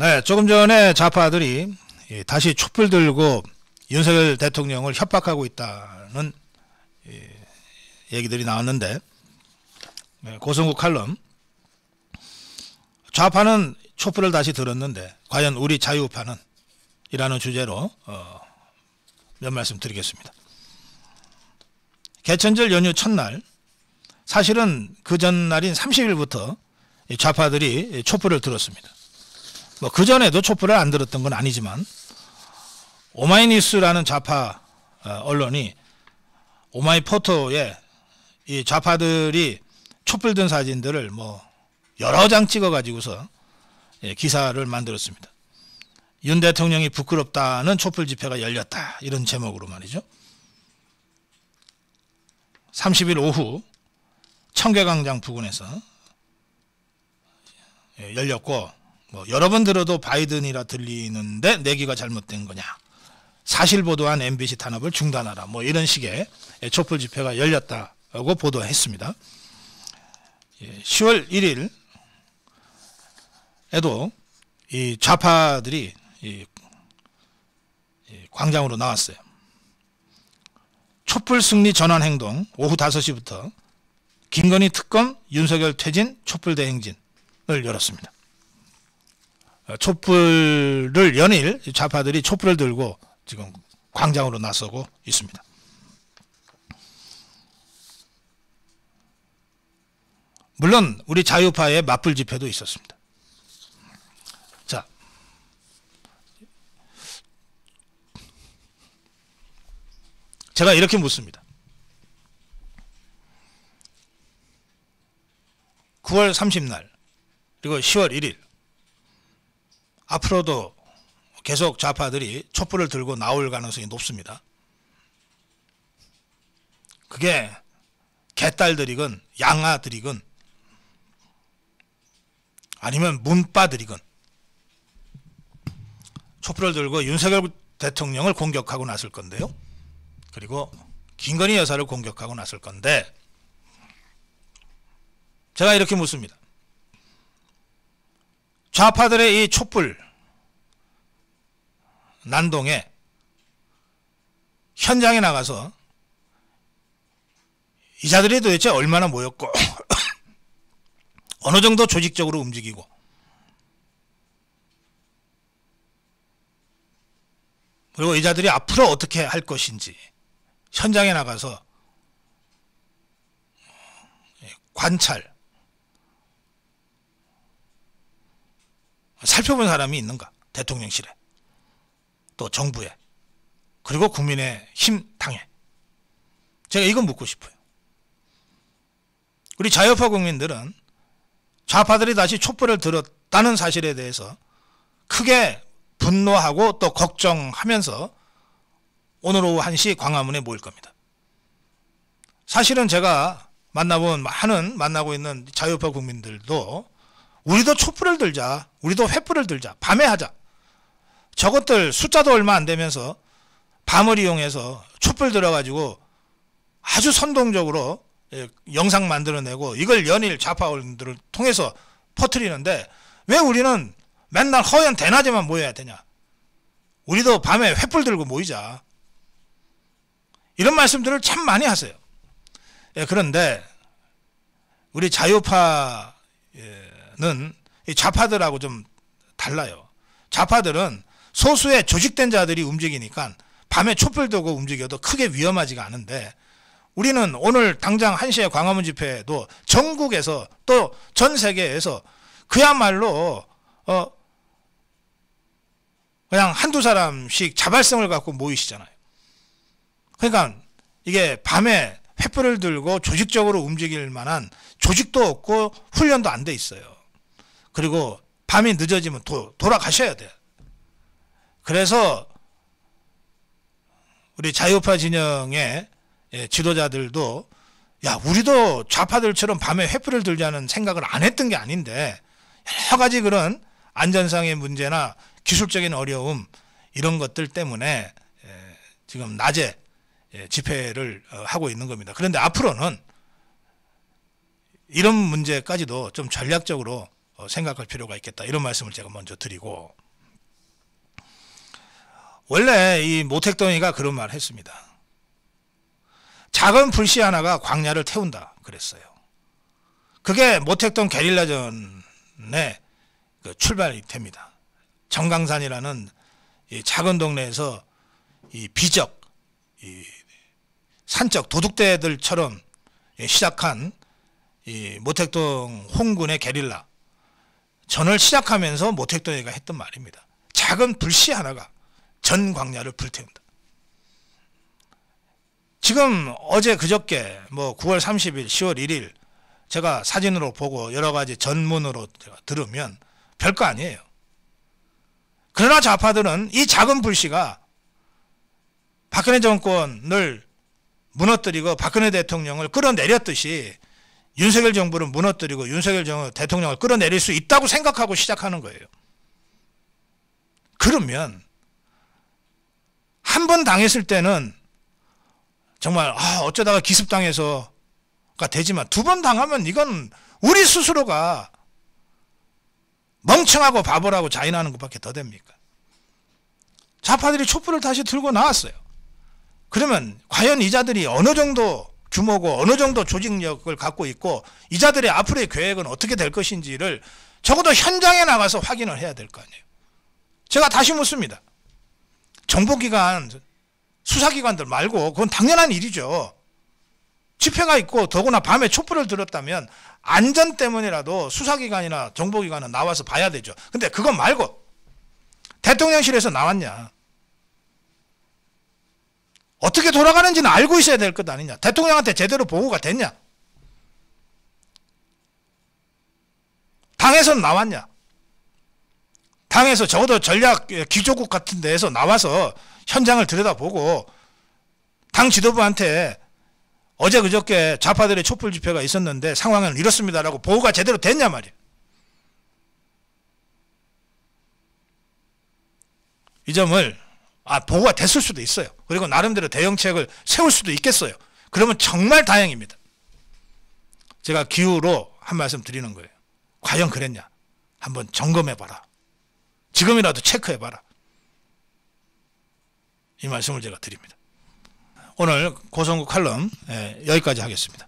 네, 조금 전에 좌파들이 다시 촛불 들고 윤석열 대통령을 협박하고 있다는 얘기들이 나왔는데 네, 고성국 칼럼 좌파는 촛불을 다시 들었는데 과연 우리 자유파는 이라는 주제로 어, 몇 말씀 드리겠습니다. 개천절 연휴 첫날 사실은 그 전날인 30일부터 좌파들이 촛불을 들었습니다. 뭐그 전에도 촛불을 안 들었던 건 아니지만 오마이뉴스라는 좌파 어, 언론이 오마이포토에 이 좌파들이 촛불 든 사진들을 뭐 여러 장 찍어 가지고서 예, 기사를 만들었습니다. 윤 대통령이 부끄럽다는 촛불 집회가 열렸다 이런 제목으로 말이죠. 30일 오후 청계광장 부근에서 예, 열렸고 뭐 여러 분 들어도 바이든이라 들리는데 내기가 잘못된 거냐. 사실 보도한 MBC 탄압을 중단하라. 뭐 이런 식의 촛불 집회가 열렸다고 보도했습니다. 10월 예, 1일에도 이 좌파들이 이 광장으로 나왔어요. 촛불 승리 전환 행동 오후 5시부터 김건희 특검 윤석열 퇴진 촛불 대행진을 열었습니다. 어, 촛불을 연일 좌파들이 촛불을 들고 지금 광장으로 나서고 있습니다. 물론 우리 자유파의 맞불 집회도 있었습니다. 자, 제가 이렇게 묻습니다. 9월 30날 그리고 10월 1일 앞으로도 계속 좌파들이 촛불을 들고 나올 가능성이 높습니다. 그게 개딸들이건 양아들이건 아니면 문빠들이건 촛불을 들고 윤석열 대통령을 공격하고 나설 건데요. 그리고 김건희 여사를 공격하고 나설 건데 제가 이렇게 묻습니다. 좌파들의 이 촛불 난동에 현장에 나가서 이자들이 도대체 얼마나 모였고 어느 정도 조직적으로 움직이고 그리고 이자들이 앞으로 어떻게 할 것인지 현장에 나가서 관찰 살펴본 사람이 있는가? 대통령실에. 또 정부에. 그리고 국민의 힘 당에. 제가 이건 묻고 싶어요. 우리 자유파 국민들은 좌파들이 다시 촛불을 들었다는 사실에 대해서 크게 분노하고 또 걱정하면서 오늘 오후 1시 광화문에 모일 겁니다. 사실은 제가 만나본 많은 만나고 있는 자유파 국민들도 우리도 촛불을 들자. 우리도 횃불을 들자. 밤에 하자. 저것들 숫자도 얼마 안 되면서 밤을 이용해서 촛불 들어가지고 아주 선동적으로 예, 영상 만들어내고 이걸 연일 좌파원들을 통해서 퍼뜨리는데 왜 우리는 맨날 허연 대낮에만 모여야 되냐. 우리도 밤에 횃불 들고 모이자. 이런 말씀들을 참 많이 하세요. 예, 그런데 우리 자유파 예, 좌파는 좌파들하고 좀 달라요. 좌파들은 소수의 조직된 자들이 움직이니까 밤에 촛불 들고 움직여도 크게 위험하지가 않은데 우리는 오늘 당장 1시에 광화문 집회도 전국에서 또 전 세계에서 그야말로 어 그냥 한두 사람씩 자발성을 갖고 모이시잖아요. 그러니까 이게 밤에 횃불을 들고 조직적으로 움직일 만한 조직도 없고 훈련도 안 돼 있어요. 그리고 밤이 늦어지면 도, 돌아가셔야 돼요. 그래서 우리 자유파 진영의 예, 지도자들도 야 우리도 좌파들처럼 밤에 횃불을 들자는 생각을 안 했던 게 아닌데 여러 가지 그런 안전상의 문제나 기술적인 어려움 이런 것들 때문에 예, 지금 낮에 예, 집회를 어, 하고 있는 겁니다. 그런데 앞으로는 이런 문제까지도 좀 전략적으로 어, 생각할 필요가 있겠다 이런 말씀을 제가 먼저 드리고 원래 이 모택동이가 그런 말을 했습니다. 작은 불씨 하나가 광야를 태운다 그랬어요. 그게 모택동 게릴라전의 그 출발이 됩니다. 정강산이라는 작은 동네에서 이 비적, 이 산적 도둑대들처럼 시작한 이 모택동 홍군의 게릴라 전을 시작하면서 모택도네가 했던 말입니다. 작은 불씨 하나가 전 광야를 불태운다. 지금 어제 그저께 뭐 9월 30일, 10월 1일 제가 사진으로 보고 여러 가지 전문으로 제가 들으면 별거 아니에요. 그러나 좌파들은 이 작은 불씨가 박근혜 정권을 무너뜨리고 박근혜 대통령을 끌어내렸듯이 윤석열 정부를 무너뜨리고 윤석열 정부 대통령을 끌어내릴 수 있다고 생각하고 시작하는 거예요. 그러면 한 번 당했을 때는 정말 아, 어쩌다가 기습당해서가 되지만 두 번 당하면 이건 우리 스스로가 멍청하고 바보라고 자인하는 것밖에 더 됩니까? 좌파들이 촛불을 다시 들고 나왔어요. 그러면 과연 이자들이 어느 정도 규모고 어느 정도 조직력을 갖고 있고 이자들의 앞으로의 계획은 어떻게 될 것인지를 적어도 현장에 나가서 확인을 해야 될 거 아니에요. 제가 다시 묻습니다. 정보기관, 수사기관들 말고 그건 당연한 일이죠. 집회가 있고 더구나 밤에 촛불을 들었다면 안전 때문이라도 수사기관이나 정보기관은 나와서 봐야 되죠. 근데 그거 말고 대통령실에서 나왔냐. 어떻게 돌아가는지는 알고 있어야 될 것 아니냐. 대통령한테 제대로 보고가 됐냐. 당에서는 나왔냐. 당에서 적어도 전략 예, 기조국 같은 데에서 나와서 현장을 들여다보고 당 지도부한테 어제 그저께 좌파들의 촛불 집회가 있었는데 상황은 이렇습니다라고 보호가 제대로 됐냐 말이에이 점을 아, 보고가 됐을 수도 있어요. 그리고 나름대로 대응책을 세울 수도 있겠어요. 그러면 정말 다행입니다. 제가 기후로 한 말씀 드리는 거예요. 과연 그랬냐? 한번 점검해봐라. 지금이라도 체크해봐라. 이 말씀을 제가 드립니다. 오늘 고성국 칼럼 예, 여기까지 하겠습니다.